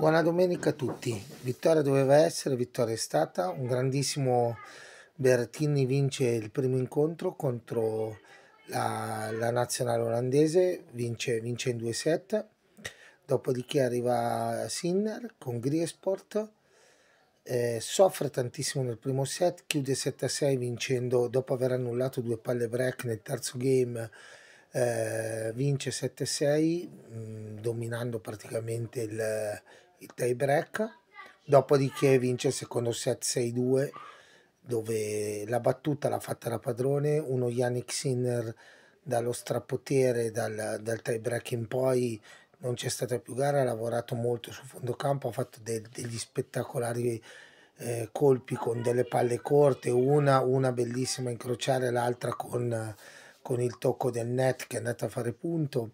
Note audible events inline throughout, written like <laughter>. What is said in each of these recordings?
Buona domenica a tutti. Vittoria doveva essere, vittoria è stata. Un grandissimo Bertini vince il primo incontro contro la, la nazionale olandese, vince, vince in due set. Dopodiché arriva Sinner con Griesport. Eh, soffre tantissimo nel primo set, chiude 7-6 vincendo dopo aver annullato due palle break nel terzo game. Eh, vince 7-6 mm, dominando praticamente il, il tie break, dopodiché vince il secondo set 6-2 dove la battuta l'ha fatta la padrone, uno Yannick Sinner dallo strapotere, dal, dal tie break in poi non c'è stata più gara, ha lavorato molto sul fondo campo, ha fatto de, degli spettacolari eh, colpi con delle palle corte, una, una bellissima incrociare, l'altra con, con il tocco del net che è andata a fare punto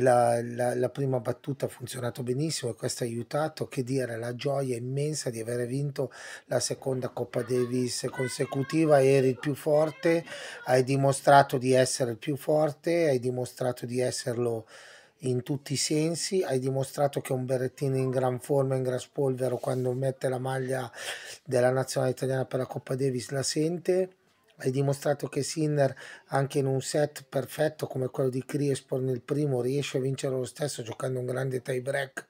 la, la, la, prima battuta ha funzionato benissimo e questo ha aiutato, che dire, la gioia immensa di aver vinto la seconda Coppa Davis consecutiva, eri il più forte, hai dimostrato di essere il più forte, hai dimostrato di esserlo in tutti i sensi, hai dimostrato che un berrettino in gran forma, in gran spolvero, quando mette la maglia della nazionale italiana per la Coppa Davis la sente hai dimostrato che Sinner anche in un set perfetto come quello di Criespol nel primo riesce a vincere lo stesso giocando un grande tie break,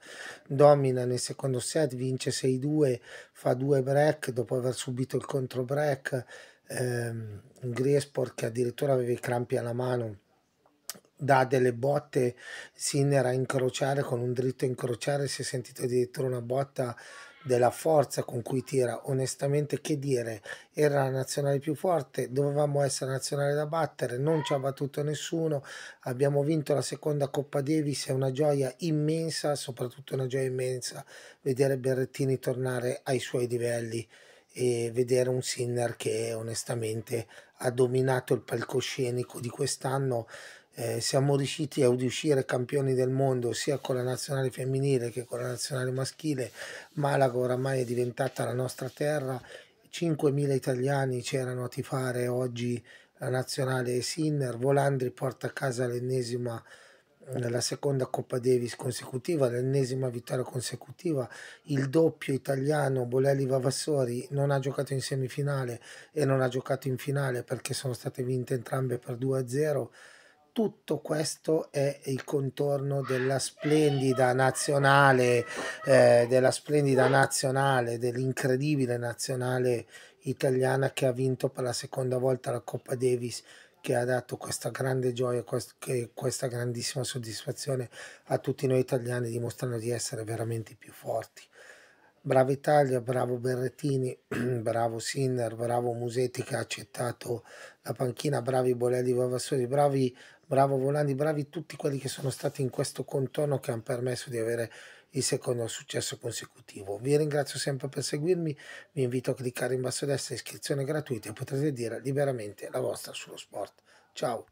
domina nel secondo set, vince 6-2, fa due break dopo aver subito il contro break, ehm, Griesport che addirittura aveva i crampi alla mano dà delle botte Sinner a incrociare con un dritto incrociare si è sentito addirittura una botta della forza con cui tira, onestamente che dire, era la nazionale più forte, dovevamo essere la nazionale da battere, non ci ha battuto nessuno, abbiamo vinto la seconda Coppa Davis, è una gioia immensa, soprattutto una gioia immensa vedere Berrettini tornare ai suoi livelli e vedere un Sinner che onestamente ha dominato il palcoscenico di quest'anno eh, siamo riusciti a uscire campioni del mondo sia con la nazionale femminile che con la nazionale maschile. Malaga oramai è diventata la nostra terra. 5.000 italiani c'erano a tifare oggi la nazionale Sinner. Volandri porta a casa l'ennesima eh, la seconda Coppa Davis consecutiva, l'ennesima vittoria consecutiva, il doppio italiano Bolelli Vavassori non ha giocato in semifinale e non ha giocato in finale perché sono state vinte entrambe per 2-0 tutto questo è il contorno della splendida nazionale, eh, della splendida nazionale, dell'incredibile nazionale italiana che ha vinto per la seconda volta la Coppa Davis che ha dato questa grande gioia, questa grandissima soddisfazione a tutti noi italiani dimostrando di essere veramente più forti. Bravo Italia, bravo Berrettini, <clears throat> bravo Sinner, bravo Musetti che ha accettato la panchina, bravi Bolelli Vavassori, bravi bravo Volandi, bravi tutti quelli che sono stati in questo contorno che hanno permesso di avere il secondo successo consecutivo. Vi ringrazio sempre per seguirmi, vi invito a cliccare in basso a destra iscrizione gratuita e potrete dire liberamente la vostra sullo sport. Ciao!